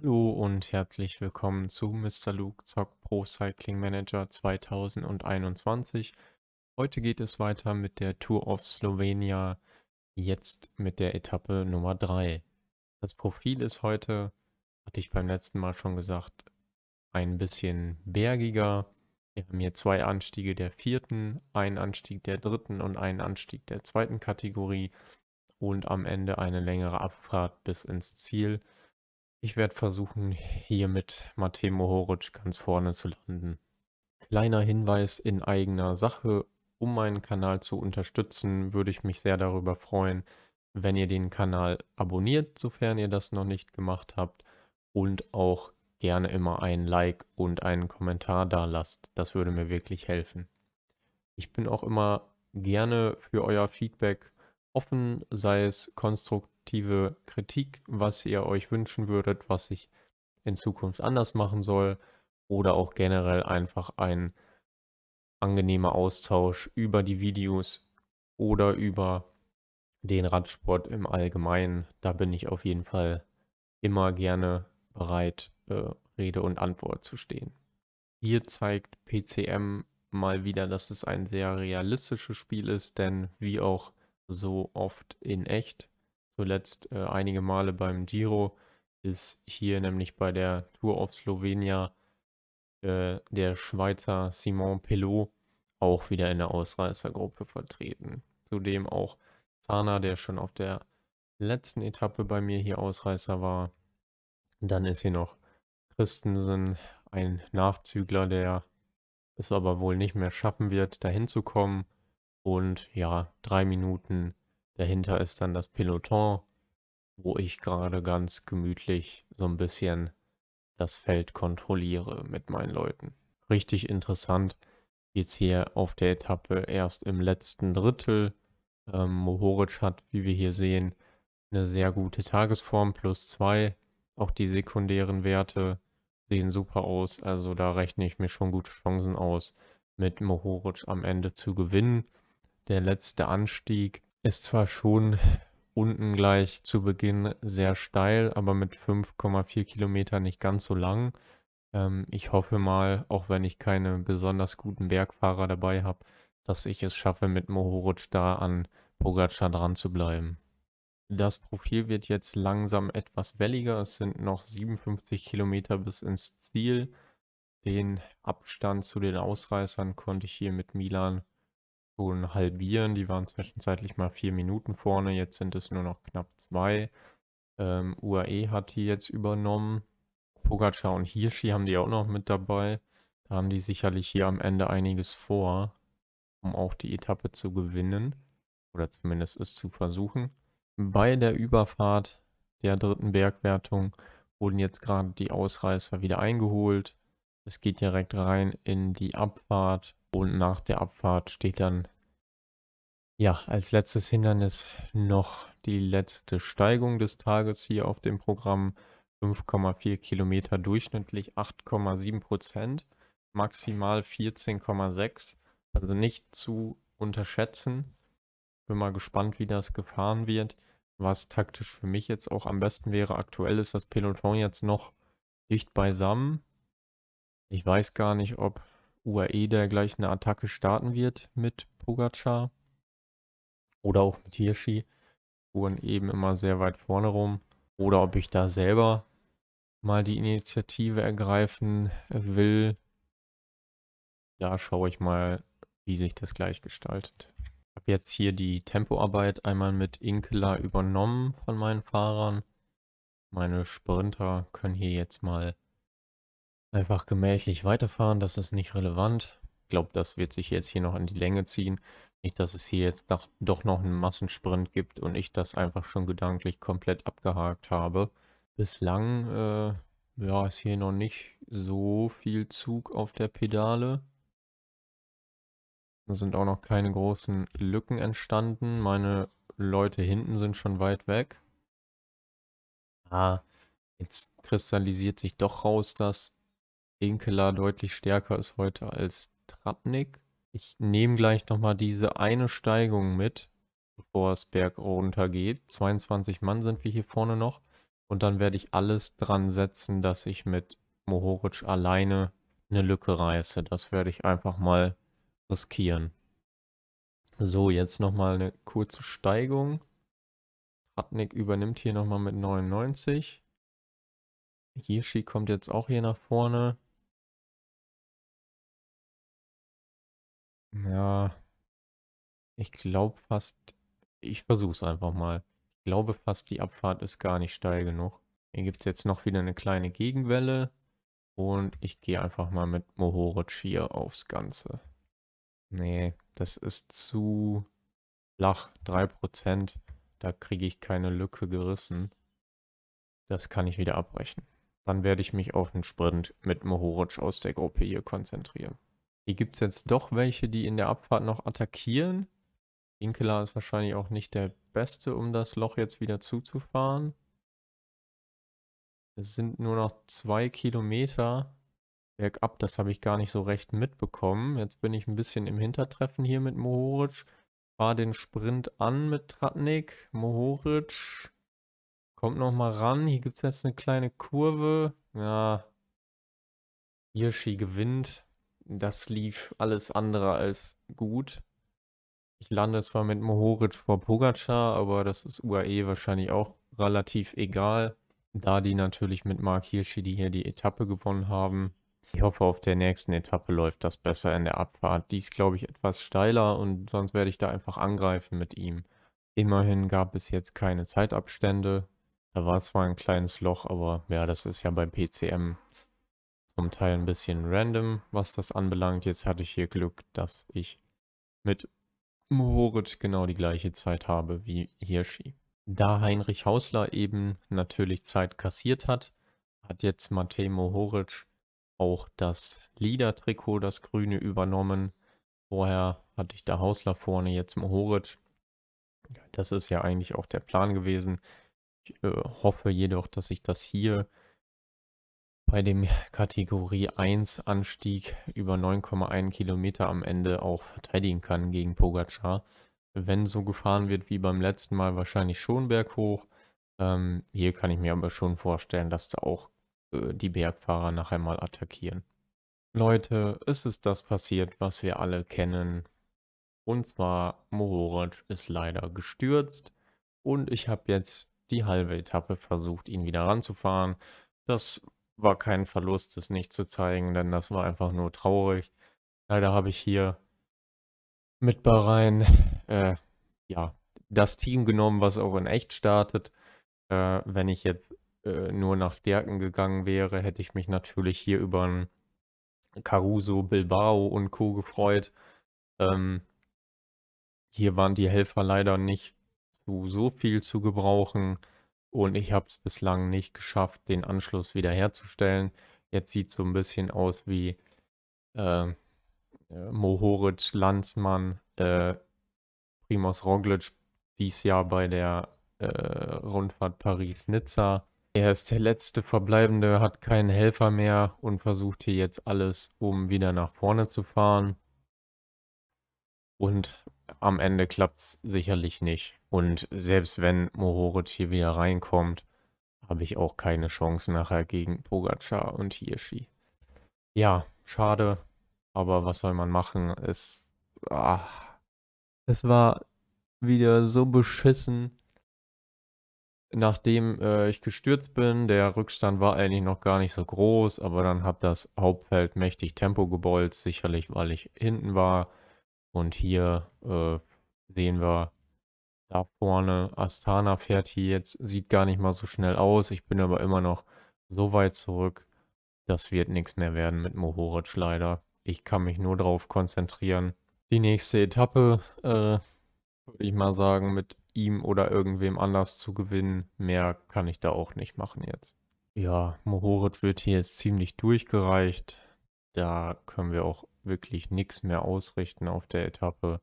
Hallo und herzlich willkommen zu Mr. Luke Zock Pro Cycling Manager 2021. Heute geht es weiter mit der Tour of Slovenia, jetzt mit der Etappe Nummer 3. Das Profil ist heute, hatte ich beim letzten Mal schon gesagt, ein bisschen bergiger. Wir haben hier zwei Anstiege der vierten, einen Anstieg der dritten und einen Anstieg der zweiten Kategorie und am Ende eine längere Abfahrt bis ins Ziel. Ich werde versuchen, hier mit Matemo Horic ganz vorne zu landen. Kleiner Hinweis in eigener Sache, um meinen Kanal zu unterstützen, würde ich mich sehr darüber freuen, wenn ihr den Kanal abonniert, sofern ihr das noch nicht gemacht habt und auch gerne immer ein Like und einen Kommentar da lasst. Das würde mir wirklich helfen. Ich bin auch immer gerne für euer Feedback offen, sei es konstruktiv konstruktive Kritik, was ihr euch wünschen würdet, was ich in Zukunft anders machen soll oder auch generell einfach ein angenehmer Austausch über die Videos oder über den Radsport im Allgemeinen. Da bin ich auf jeden Fall immer gerne bereit, äh, Rede und Antwort zu stehen. Hier zeigt PCM mal wieder, dass es ein sehr realistisches Spiel ist, denn wie auch so oft in echt zuletzt äh, einige Male beim Giro, ist hier nämlich bei der Tour of Slovenia äh, der Schweizer Simon Pelot auch wieder in der Ausreißergruppe vertreten. Zudem auch Zana, der schon auf der letzten Etappe bei mir hier Ausreißer war. dann ist hier noch Christensen, ein Nachzügler, der es aber wohl nicht mehr schaffen wird, dahin zu kommen. Und ja, drei Minuten Dahinter ist dann das Peloton, wo ich gerade ganz gemütlich so ein bisschen das Feld kontrolliere mit meinen Leuten. Richtig interessant jetzt hier auf der Etappe erst im letzten Drittel. Ähm, Mohoric hat, wie wir hier sehen, eine sehr gute Tagesform, plus zwei. Auch die sekundären Werte sehen super aus, also da rechne ich mir schon gute Chancen aus, mit Mohoric am Ende zu gewinnen. Der letzte Anstieg ist zwar schon unten gleich zu Beginn sehr steil, aber mit 5,4 Kilometer nicht ganz so lang. Ähm, ich hoffe mal, auch wenn ich keine besonders guten Bergfahrer dabei habe, dass ich es schaffe, mit Mohoric da an Pogacar dran zu bleiben. Das Profil wird jetzt langsam etwas welliger. Es sind noch 57 Kilometer bis ins Ziel. Den Abstand zu den Ausreißern konnte ich hier mit Milan schon halbieren. Die waren zwischenzeitlich mal vier Minuten vorne, jetzt sind es nur noch knapp zwei. Ähm, UAE hat die jetzt übernommen. Pogacar und Hirschi haben die auch noch mit dabei. Da haben die sicherlich hier am Ende einiges vor, um auch die Etappe zu gewinnen. Oder zumindest es zu versuchen. Bei der Überfahrt der dritten Bergwertung wurden jetzt gerade die Ausreißer wieder eingeholt. Es geht direkt rein in die Abfahrt und nach der Abfahrt steht dann ja als letztes Hindernis noch die letzte Steigung des Tages hier auf dem Programm. 5,4 Kilometer durchschnittlich 8,7 Prozent, maximal 14,6. Also nicht zu unterschätzen. Bin mal gespannt, wie das gefahren wird. Was taktisch für mich jetzt auch am besten wäre, aktuell ist das Peloton jetzt noch dicht beisammen. Ich weiß gar nicht, ob UAE, der gleich eine Attacke starten wird mit Pogacar oder auch mit Hirschi. Fuhren eben immer sehr weit vorne rum. Oder ob ich da selber mal die Initiative ergreifen will. Da schaue ich mal, wie sich das gleich gestaltet. Ich habe jetzt hier die Tempoarbeit einmal mit Inkela übernommen von meinen Fahrern. Meine Sprinter können hier jetzt mal Einfach gemächlich weiterfahren, das ist nicht relevant. Ich glaube, das wird sich jetzt hier noch in die Länge ziehen. Nicht, dass es hier jetzt doch, doch noch einen Massensprint gibt und ich das einfach schon gedanklich komplett abgehakt habe. Bislang äh, ja, ist hier noch nicht so viel Zug auf der Pedale. Da sind auch noch keine großen Lücken entstanden. Meine Leute hinten sind schon weit weg. Ah, jetzt kristallisiert sich doch raus, dass Inkelar deutlich stärker ist heute als Trapnik. Ich nehme gleich nochmal diese eine Steigung mit, bevor es bergunter geht. 22 Mann sind wir hier vorne noch. Und dann werde ich alles dran setzen, dass ich mit Mohoric alleine eine Lücke reiße. Das werde ich einfach mal riskieren. So, jetzt nochmal eine kurze Steigung. Ratnik übernimmt hier nochmal mit 99. Hirschi kommt jetzt auch hier nach vorne. Ja, ich glaube fast, ich versuche es einfach mal. Ich glaube fast, die Abfahrt ist gar nicht steil genug. Hier gibt es jetzt noch wieder eine kleine Gegenwelle. Und ich gehe einfach mal mit Mohoric hier aufs Ganze. Nee, das ist zu flach. 3%. Da kriege ich keine Lücke gerissen. Das kann ich wieder abbrechen. Dann werde ich mich auf den Sprint mit Mohoric aus der Gruppe hier konzentrieren. Hier gibt es jetzt doch welche, die in der Abfahrt noch attackieren. Inkeler ist wahrscheinlich auch nicht der Beste, um das Loch jetzt wieder zuzufahren. Es sind nur noch zwei Kilometer bergab. Das habe ich gar nicht so recht mitbekommen. Jetzt bin ich ein bisschen im Hintertreffen hier mit Mohoric. Fahre den Sprint an mit Tratnik. Mohoric kommt nochmal ran. Hier gibt es jetzt eine kleine Kurve. Ja, Hirschi gewinnt das lief alles andere als gut. Ich lande zwar mit Mohorit vor Pogacar, aber das ist UAE wahrscheinlich auch relativ egal, da die natürlich mit Mark Hirschi, die hier die Etappe gewonnen haben. Ich hoffe, auf der nächsten Etappe läuft das besser in der Abfahrt. Die ist, glaube ich, etwas steiler und sonst werde ich da einfach angreifen mit ihm. Immerhin gab es jetzt keine Zeitabstände. Da war zwar ein kleines Loch, aber ja, das ist ja beim PCM zum Teil ein bisschen random, was das anbelangt. Jetzt hatte ich hier Glück, dass ich mit Mohorit genau die gleiche Zeit habe wie Hirschi. Da Heinrich Hausler eben natürlich Zeit kassiert hat, hat jetzt Matej Mohoric auch das Leader-Trikot, das grüne, übernommen. Vorher hatte ich da Hausler vorne, jetzt Mohoric. Das ist ja eigentlich auch der Plan gewesen. Ich äh, hoffe jedoch, dass ich das hier bei dem Kategorie 1 Anstieg über 9,1 Kilometer am Ende auch verteidigen kann gegen Pogacar. Wenn so gefahren wird wie beim letzten Mal, wahrscheinlich schon berghoch. Ähm, hier kann ich mir aber schon vorstellen, dass da auch äh, die Bergfahrer nachher mal attackieren. Leute, es ist das passiert, was wir alle kennen. Und zwar, Mohoric ist leider gestürzt und ich habe jetzt die halbe Etappe versucht, ihn wieder ranzufahren. Das war kein Verlust, das nicht zu zeigen, denn das war einfach nur traurig. Leider habe ich hier mit Bahrain äh, ja, das Team genommen, was auch in echt startet. Äh, wenn ich jetzt äh, nur nach Stärken gegangen wäre, hätte ich mich natürlich hier über ein Caruso, Bilbao und Co. gefreut. Ähm, hier waren die Helfer leider nicht zu so viel zu gebrauchen. Und ich habe es bislang nicht geschafft, den Anschluss wiederherzustellen. Jetzt sieht es so ein bisschen aus wie ähm, äh, Mohoric, Landsmann, äh, Primoz Roglic dies Jahr bei der äh, Rundfahrt Paris-Nizza. Er ist der letzte Verbleibende, hat keinen Helfer mehr und versucht hier jetzt alles, um wieder nach vorne zu fahren. Und am Ende klappt es sicherlich nicht. Und selbst wenn Mohoric hier wieder reinkommt, habe ich auch keine Chance nachher gegen Pogacar und Hirschi. Ja, schade, aber was soll man machen? Es, ach, es war wieder so beschissen. Nachdem äh, ich gestürzt bin, der Rückstand war eigentlich noch gar nicht so groß, aber dann hat das Hauptfeld mächtig Tempo gebolzt, sicherlich weil ich hinten war. Und hier äh, sehen wir da vorne, Astana fährt hier jetzt, sieht gar nicht mal so schnell aus. Ich bin aber immer noch so weit zurück. Das wird nichts mehr werden mit Mohoric leider. Ich kann mich nur darauf konzentrieren. Die nächste Etappe, äh, würde ich mal sagen, mit ihm oder irgendwem anders zu gewinnen. Mehr kann ich da auch nicht machen jetzt. Ja, Mohorit wird hier jetzt ziemlich durchgereicht da können wir auch wirklich nichts mehr ausrichten auf der Etappe.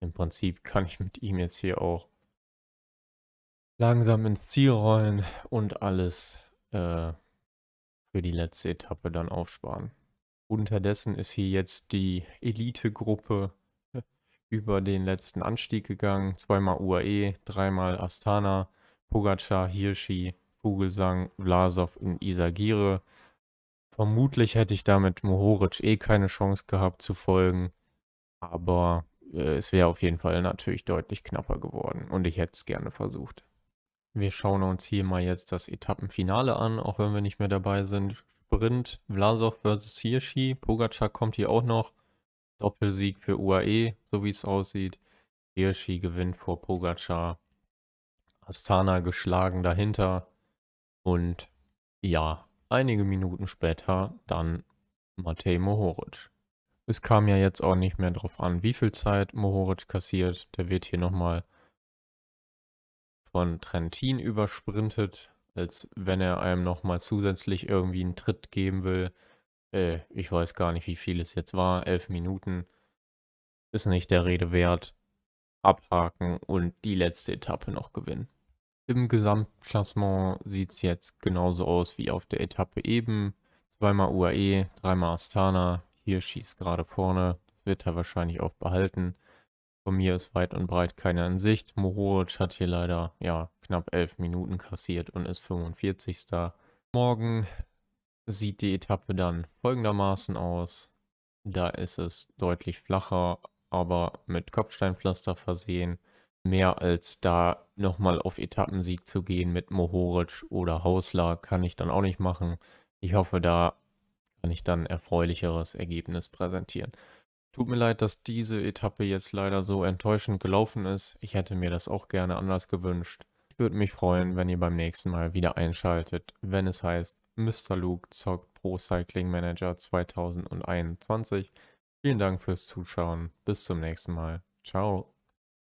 Im Prinzip kann ich mit ihm jetzt hier auch langsam ins Ziel rollen und alles äh, für die letzte Etappe dann aufsparen. Unterdessen ist hier jetzt die Elite-Gruppe über den letzten Anstieg gegangen. Zweimal UAE, dreimal Astana, Pogacar, Hirschi, Vogelsang, Vlasov und Isagire. Vermutlich hätte ich damit Mohoric eh keine Chance gehabt zu folgen. Aber äh, es wäre auf jeden Fall natürlich deutlich knapper geworden und ich hätte es gerne versucht. Wir schauen uns hier mal jetzt das Etappenfinale an, auch wenn wir nicht mehr dabei sind. Sprint, Vlasov versus Hirschi, Pogacar kommt hier auch noch. Doppelsieg für UAE, so wie es aussieht. Hirschi gewinnt vor Pogacar. Astana geschlagen dahinter. Und ja, einige Minuten später dann Matej Mohoric. Es kam ja jetzt auch nicht mehr darauf an, wie viel Zeit Mohoric kassiert. Der wird hier nochmal von Trentin übersprintet, als wenn er einem nochmal zusätzlich irgendwie einen Tritt geben will. Äh, ich weiß gar nicht, wie viel es jetzt war. Elf Minuten ist nicht der Rede wert. Abhaken und die letzte Etappe noch gewinnen. Im Gesamtklassement sieht es jetzt genauso aus wie auf der Etappe eben. Zweimal UAE, dreimal Astana. Hier schießt gerade vorne. Das wird er wahrscheinlich auch behalten. Von mir ist weit und breit keiner in Sicht. Mohoric hat hier leider ja, knapp 11 Minuten kassiert und ist 45. Morgen sieht die Etappe dann folgendermaßen aus. Da ist es deutlich flacher, aber mit Kopfsteinpflaster versehen mehr als da nochmal auf Etappensieg zu gehen mit Mohoric oder Hausler kann ich dann auch nicht machen. Ich hoffe, da kann ich dann erfreulicheres Ergebnis präsentieren. Tut mir leid, dass diese Etappe jetzt leider so enttäuschend gelaufen ist. Ich hätte mir das auch gerne anders gewünscht. Ich würde mich freuen, wenn ihr beim nächsten Mal wieder einschaltet, wenn es heißt, Mr. Luke zockt Pro Cycling Manager 2021. Vielen Dank fürs Zuschauen. Bis zum nächsten Mal. Ciao.